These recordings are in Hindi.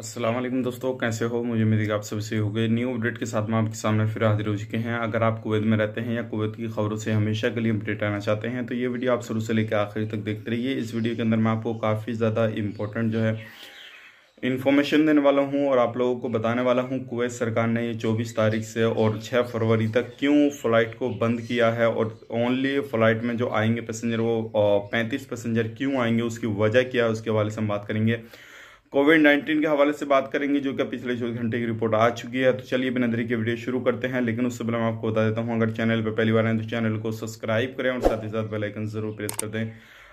असलम दोस्तों कैसे हो मुझे मेरी आप सभी से हो गए न्यू अपडेट के साथ में आपके सामने फिर हाजिर हो चुके हैं अगर आप कुवैत में रहते हैं या कुवैत की खबरों से हमेशा के लिए अपडेट आना चाहते हैं तो ये वीडियो आप शुरू से लेकर आखिर तक देखते रहिए इस वीडियो के अंदर मैं आपको काफ़ी ज़्यादा इंपॉर्टेंट जो है इन्फॉर्मेशन देने वाला हूँ और आप लोगों को बताने वाला हूँ कुवैत सरकार ने ये चौबीस तारीख से और छः फरवरी तक क्यों फ़्लाइट को बंद किया है और ओनली फ़्लाइट में जो आएंगे पैसेंजर वो पैंतीस पैसेंजर क्यों आएंगे उसकी वजह क्या है उसके हवाले से हम बात करेंगे कोविड नाइन्टीन के हवाले से बात करेंगे जो कि पिछले चौबीस घंटे की रिपोर्ट आ चुकी है तो चलिए बिना देरी के वीडियो शुरू करते हैं लेकिन उससे पहले मैं आपको बता देता हूँ अगर चैनल पर पहली बार आए तो चैनल को सब्सक्राइब करें और साथ ही साथ बेलाइकन ज़रूर प्रेस कर दें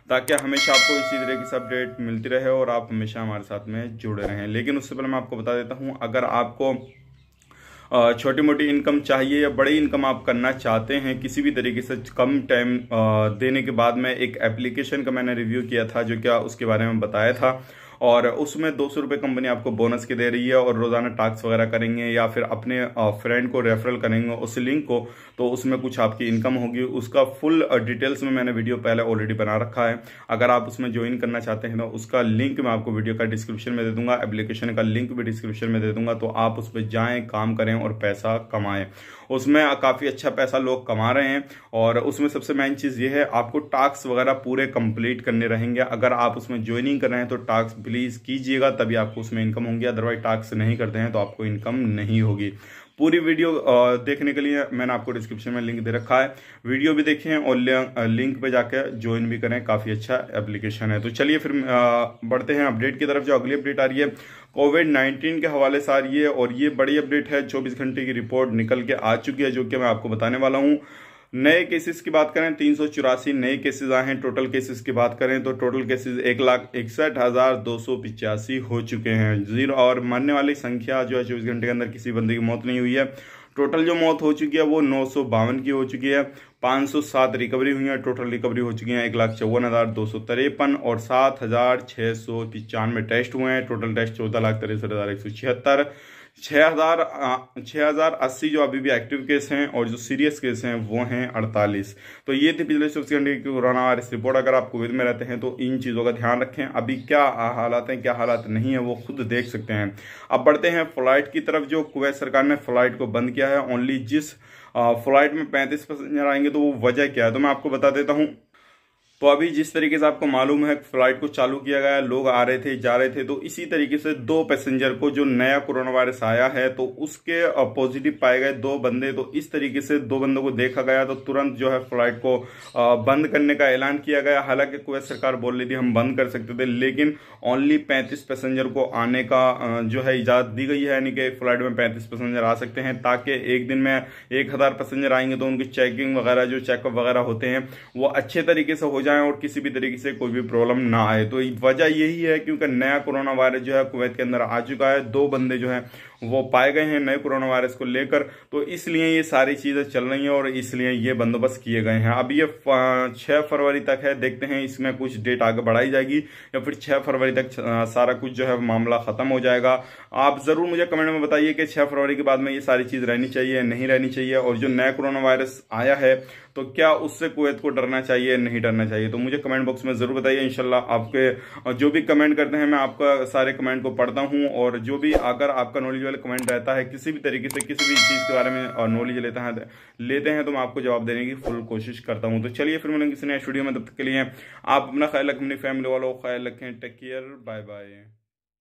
ताकि हमेशा आपको इसी तरह की अपडेट मिलती रहे और आप हमेशा हमारे साथ में जुड़े रहें लेकिन उससे पहले मैं आपको बता देता हूँ अगर आपको छोटी मोटी इनकम चाहिए या बड़ी इनकम आप करना चाहते हैं किसी भी तरीके से कम टाइम देने के बाद में एक एप्लीकेशन का मैंने रिव्यू किया था जो क्या उसके बारे में बताया था और उसमें दो सौ रुपये कंपनी आपको बोनस की दे रही है और रोज़ाना टास्क वगैरह करेंगे या फिर अपने फ्रेंड को रेफरल करेंगे उस लिंक को तो उसमें कुछ आपकी इनकम होगी उसका फुल डिटेल्स में मैंने वीडियो पहले ऑलरेडी बना रखा है अगर आप उसमें ज्वाइन करना चाहते हैं तो उसका लिंक मैं आपको वीडियो का डिस्क्रिप्शन में दे दूंगा एप्लीकेशन का लिंक भी डिस्क्रिप्शन में दे दूंगा तो आप उस पर जाएँ काम करें और पैसा कमाएँ उसमें काफ़ी अच्छा पैसा लोग कमा रहे हैं और उसमें सबसे मेन चीज़ ये है आपको टास्क वगैरह पूरे कंप्लीट करने रहेंगे अगर आप उसमें ज्वाइनिंग कर रहे हैं तो टास्क प्लीज़ कीजिएगा तभी आपको उसमें इनकम होंगी अदरवाइज टास्क नहीं करते हैं तो आपको इनकम नहीं होगी पूरी वीडियो देखने के लिए मैंने आपको डिस्क्रिप्शन में लिंक दे रखा है वीडियो भी देखें और लिंक पे जाकर ज्वाइन भी करें काफ़ी अच्छा एप्लीकेशन है तो चलिए फिर बढ़ते हैं अपडेट की तरफ जो अगली अपडेट आ रही है कोविड 19 के हवाले से आ रही है और ये बड़ी अपडेट है चौबीस घंटे की रिपोर्ट निकल के आ चुकी है जो कि मैं आपको बताने वाला हूँ नए केसेस की बात करें तीन सौ चौरासी नए केसेस आए हैं टोटल केसेस की बात करें तो टोटल केसेस एक लाख इकसठ हजार दो सौ पिचासी हो चुके हैं जीरो और मरने वाली संख्या जो है चौबीस घंटे के अंदर किसी बंदे की मौत नहीं हुई है टोटल जो मौत हो चुकी है वो नौ सौ बावन की हो चुकी है पाँच सौ सात रिकवरी हुई हैं टोटल रिकवरी हो चुकी हैं एक लाख चौवन हज़ार दो सौ तिरपन और सात हज़ार छः सौ पचानवे टेस्ट हुए हैं टोटल टेस्ट चौदह लाख तिरसठ हज़ार एक सौ छिहत्तर छः हज़ार छः हज़ार अस्सी जो अभी भी एक्टिव केस हैं और जो सीरियस केस हैं वो हैं अड़तालीस तो ये थे पिछले चौबीस घंटे की कोरोना वायरस रिपोर्ट अगर आप कोविड में रहते हैं तो इन चीज़ों का ध्यान रखें अभी क्या हालात हैं क्या हालात नहीं है वो खुद देख सकते हैं अब बढ़ते हैं फ्लाइट की तरफ जो कुवैत सरकार ने फ्लाइट को बंद किया है ओनली जिस फ्लाइट में पैंतीस पैसेंजर आएंगे तो वो वजह क्या है तो मैं आपको बता देता हूँ तो अभी जिस तरीके से आपको मालूम है फ्लाइट को चालू किया गया लोग आ रहे थे जा रहे थे तो इसी तरीके से दो पैसेंजर को जो नया कोरोना वायरस आया है तो उसके पॉजिटिव पाए गए दो बंदे तो इस तरीके से दो बंदों को देखा गया तो तुरंत जो है फ्लाइट को बंद करने का ऐलान किया गया हालांकि कुवैत सरकार बोल रही थी हम बंद कर सकते थे लेकिन ओनली पैंतीस पैसेंजर को आने का जो है इजाजत दी गई है यानी कि फ्लाइट में पैंतीस पैसेंजर आ सकते हैं ताकि एक दिन में एक पैसेंजर आएंगे तो उनकी चेकिंग वगैरह जो चेकअप वगैरह होते हैं वो अच्छे तरीके से हो जाए जाए और किसी भी तरीके से कोई भी प्रॉब्लम ना आए तो वजह यही है क्योंकि नया कोरोना वायरस जो है कुवैत के अंदर आ चुका है दो बंदे जो है वो पाए गए हैं नए कोरोना वायरस को लेकर तो इसलिए ये सारी चीज़ें चल रही हैं और इसलिए ये बंदोबस्त किए गए हैं अब ये छह फरवरी तक है देखते हैं इसमें कुछ डेट आगे बढ़ाई जाएगी या फिर छह फरवरी तक सारा कुछ जो है मामला ख़त्म हो जाएगा आप ज़रूर मुझे कमेंट में बताइए कि छह फरवरी के बाद में ये सारी चीज़ रहनी चाहिए नहीं रहनी चाहिए और जो नया कोरोना वायरस आया है तो क्या उससे कुवैत को डरना चाहिए नहीं डरना चाहिए तो मुझे कमेंट बॉक्स में ज़रूर बताइए इनशाला आपके जो भी कमेंट करते हैं मैं आपका सारे कमेंट को पढ़ता हूं और जो भी अगर आपका नॉलेज इंडिविजुअल कमेंट रहता है किसी भी तरीके से किसी भी चीज़ के बारे में और नॉलेज लेते हैं लेते हैं तो मैं आपको जवाब देने की फुल कोशिश करता हूँ तो चलिए फिर मैंने किसी नए स्टूडियो में तब तक के लिए आप अपना ख्याल रखें अपनी फैमिली वालों का ख्याल रखें टेक केयर बाय बाय